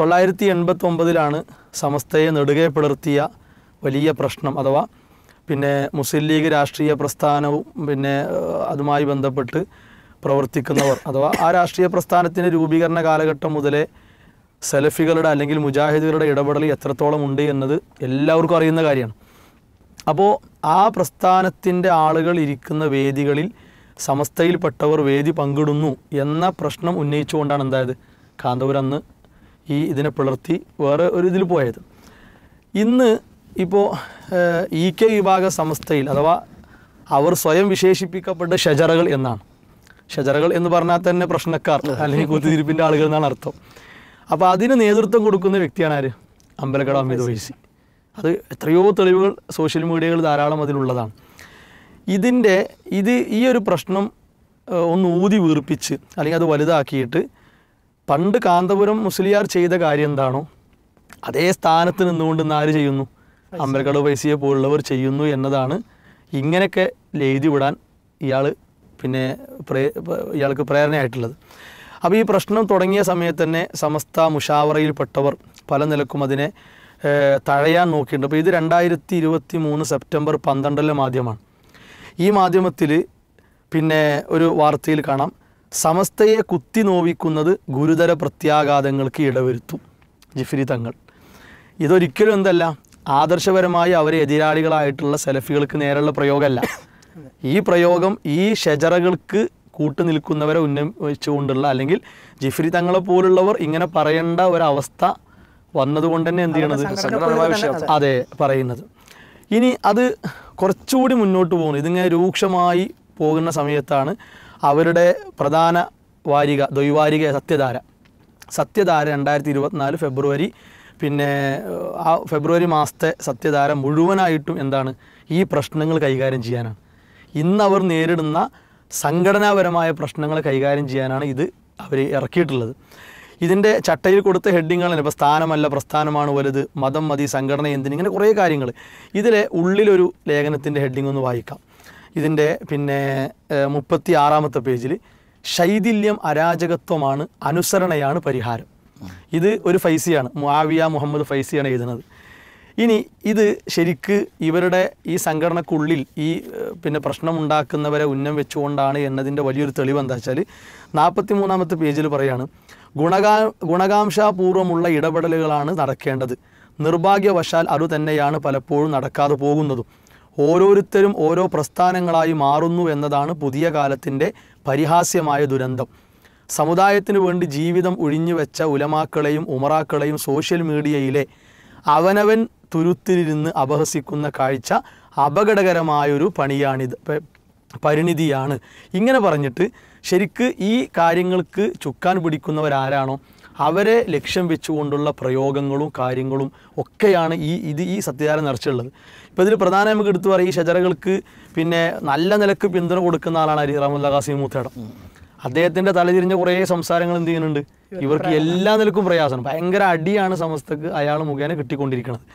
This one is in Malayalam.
തൊള്ളായിരത്തി എൺപത്തി ഒമ്പതിലാണ് സമസ്തയെ നെടുകെ പിളർത്തിയ വലിയ പ്രശ്നം അഥവാ പിന്നെ മുസ്ലിം ലീഗ് രാഷ്ട്രീയ പ്രസ്ഥാനവും പിന്നെ അതുമായി ബന്ധപ്പെട്ട് പ്രവർത്തിക്കുന്നവർ അഥവാ ആ രാഷ്ട്രീയ പ്രസ്ഥാനത്തിൻ്റെ രൂപീകരണ കാലഘട്ടം മുതലേ സെലഫികളുടെ അല്ലെങ്കിൽ മുജാഹിദുകളുടെ ഇടപെടൽ എത്രത്തോളം ഉണ്ട് എന്നത് എല്ലാവർക്കും അറിയുന്ന കാര്യമാണ് അപ്പോൾ ആ പ്രസ്ഥാനത്തിൻ്റെ ആളുകൾ ഇരിക്കുന്ന വേദികളിൽ സമസ്തയിൽപ്പെട്ടവർ വേദി പങ്കിടുന്നു എന്ന പ്രശ്നം ഉന്നയിച്ചുകൊണ്ടാണ് എന്തായത് കാന്തപുരം അന്ന് ഈ ഇതിനെ പിളർത്തി വേറെ ഒരു ഇതിൽ പോയത് ഇന്ന് ഇപ്പോൾ ഇ കെ വിഭാഗ സംസ്ഥയിൽ അഥവാ അവർ സ്വയം വിശേഷിപ്പിക്കപ്പെട്ട ഷജറകൾ എന്നാണ് ഷജറകൾ എന്ന് പറഞ്ഞാൽ തന്നെ പ്രശ്നക്കാർ അല്ലെങ്കിൽ കുത്തിരിപ്പിൻ്റെ ആളുകൾ എന്നാണ് അർത്ഥം അപ്പോൾ അതിന് നേതൃത്വം കൊടുക്കുന്ന വ്യക്തിയാണ് ആര് അമ്പലക്കട അമിത് വൈസി അത് എത്രയോ തെളിവുകൾ സോഷ്യൽ മീഡിയകൾ ധാരാളം അതിലുള്ളതാണ് ഇതിൻ്റെ ഇത് ഈ ഒരു പ്രശ്നം ഒന്ന് ഊതി വീർപ്പിച്ച് അല്ലെങ്കിൽ അത് വലുതാക്കിയിട്ട് പണ്ട് കാന്തപുരം മുസ്ലിയാർ ചെയ്ത കാര്യം എന്താണോ അതേ സ്ഥാനത്ത് നിന്നുകൊണ്ട് ആര് ചെയ്യുന്നു അമ്പരക്കട പൈസയെ പോലുള്ളവർ ചെയ്യുന്നു എന്നതാണ് ഇങ്ങനെയൊക്കെ എഴുതി വിടാൻ ഇയാൾ പിന്നെ പ്രേ ഇയാൾക്ക് പ്രേരണയായിട്ടുള്ളത് അപ്പോൾ ഈ പ്രശ്നം തുടങ്ങിയ സമയത്ത് തന്നെ സമസ്ത മുഷാവറയിൽപ്പെട്ടവർ പല നിലക്കും അതിനെ തഴയാൻ നോക്കിയിട്ടുണ്ട് അപ്പോൾ ഇത് രണ്ടായിരത്തി ഇരുപത്തി മൂന്ന് സെപ്റ്റംബർ പന്ത്രണ്ടിലെ മാധ്യമമാണ് ഈ മാധ്യമത്തിൽ പിന്നെ ഒരു വാർത്തയിൽ കാണാം സമസ്തയെ കുത്തി നോവിക്കുന്നത് ഗുരുതര പ്രത്യാഘാതങ്ങൾക്ക് ഇടവരുത്തും ജിഫ്രി തങ്ങൾ ഇതൊരിക്കലും എന്തല്ല ആദർശപരമായി അവരെ എതിരാളികളായിട്ടുള്ള സെലഫികൾക്ക് നേരെയുള്ള പ്രയോഗമല്ല ഈ പ്രയോഗം ഈ ഷെജറകൾക്ക് കൂട്ടു നിൽക്കുന്നവരെ ഉന്നയിച്ചുകൊണ്ടുള്ള അല്ലെങ്കിൽ ജിഫ്രി തങ്ങളെ പോലുള്ളവർ ഇങ്ങനെ പറയേണ്ട ഒരവസ്ഥ വന്നതുകൊണ്ട് തന്നെ എന്ത് ചെയ്യണത് അതെ പറയുന്നത് ഇനി അത് കുറച്ചുകൂടി മുന്നോട്ട് പോകുന്നു ഇതിങ്ങനെ രൂക്ഷമായി പോകുന്ന സമയത്താണ് അവരുടെ പ്രധാന വാരിക ദ്വൈവാരിക സത്യധാര സത്യധാര രണ്ടായിരത്തി ഇരുപത്തിനാല് ഫെബ്രുവരി പിന്നെ ആ ഫെബ്രുവരി മാസത്തെ സത്യധാര മുഴുവനായിട്ടും എന്താണ് ഈ പ്രശ്നങ്ങൾ കൈകാര്യം ചെയ്യാനാണ് ഇന്ന് അവർ നേരിടുന്ന സംഘടനാപരമായ പ്രശ്നങ്ങൾ കൈകാര്യം ചെയ്യാനാണ് ഇത് അവർ ഇറക്കിയിട്ടുള്ളത് ഇതിൻ്റെ ചട്ടയിൽ കൊടുത്ത ഹെഡിങ്ങുകളാണ് ഇപ്പോൾ സ്ഥാനമല്ല പ്രസ്ഥാനമാണ് വലുത് മതം മതി സംഘടന എന്തിന് ഇങ്ങനെ കുറേ കാര്യങ്ങൾ ഇതിലെ ഉള്ളിലൊരു ലേഖനത്തിൻ്റെ ഹെഡിങ് ഒന്ന് വായിക്കാം ഇതിൻ്റെ പിന്നെ മുപ്പത്തി ആറാമത്തെ പേജിൽ ശൈഥില്യം അരാജകത്വമാണ് അനുസരണയാണ് പരിഹാരം ഇത് ഒരു ഫൈസിയാണ് മുആവിയ മുഹമ്മദ് ഫൈസിയാണ് എഴുതുന്നത് ഇനി ഇത് ശരിക്ക് ഇവരുടെ ഈ സംഘടനക്കുള്ളിൽ ഈ പിന്നെ പ്രശ്നമുണ്ടാക്കുന്നവരെ ഉന്നം വെച്ചുകൊണ്ടാണ് എന്നതിൻ്റെ വലിയൊരു തെളിവ് എന്താ വെച്ചാൽ നാൽപ്പത്തി മൂന്നാമത്തെ പേജിൽ പറയാണ് ഗുണകാ ഗുണകാംക്ഷാപൂർവ്വമുള്ള ഇടപെടലുകളാണ് നടക്കേണ്ടത് നിർഭാഗ്യവശാൽ അത് തന്നെയാണ് പലപ്പോഴും നടക്കാതെ പോകുന്നതും ഓരോരുത്തരും ഓരോ പ്രസ്ഥാനങ്ങളായി മാറുന്നു എന്നതാണ് പുതിയ കാലത്തിൻ്റെ പരിഹാസ്യമായ ദുരന്തം സമുദായത്തിനു വേണ്ടി ജീവിതം ഒഴിഞ്ഞുവെച്ച ഉലമാക്കളെയും ഉമറാക്കളെയും സോഷ്യൽ മീഡിയയിലെ അവനവൻ തുരുത്തിരിന്ന് അപഹസിക്കുന്ന കാഴ്ച അപകടകരമായൊരു പണിയാണിത് പരിണിതിയാണ് ഇങ്ങനെ പറഞ്ഞിട്ട് ശരിക്ക് ഈ കാര്യങ്ങൾക്ക് ചുക്കാൻ പിടിക്കുന്നവരാരാണോ അവരെ ലക്ഷ്യം വെച്ചുകൊണ്ടുള്ള പ്രയോഗങ്ങളും കാര്യങ്ങളും ഒക്കെയാണ് ഈ ഇത് ഈ സത്യധാരം നിറച്ചുള്ളത് ഇപ്പോൾ ഇതിൽ പ്രധാന നമുക്ക് എടുത്തു പറയാം ഈ ഷജറകൾക്ക് പിന്നെ നല്ല നിലക്ക് പിന്തുണ കൊടുക്കുന്ന ആളാണ് അരി റഹമുല്ല ഖാസിം മൂത്തേടം അദ്ദേഹത്തിൻ്റെ തലതിരിഞ്ഞ കുറേ സംസാരങ്ങൾ എന്ത് ചെയ്യുന്നുണ്ട് ഇവർക്ക് എല്ലാ നിലക്കും പ്രയാസമാണ് ഭയങ്കര അടിയാണ് സമസ്തക്ക് അയാൾ മുഖേന കിട്ടിക്കൊണ്ടിരിക്കുന്നത്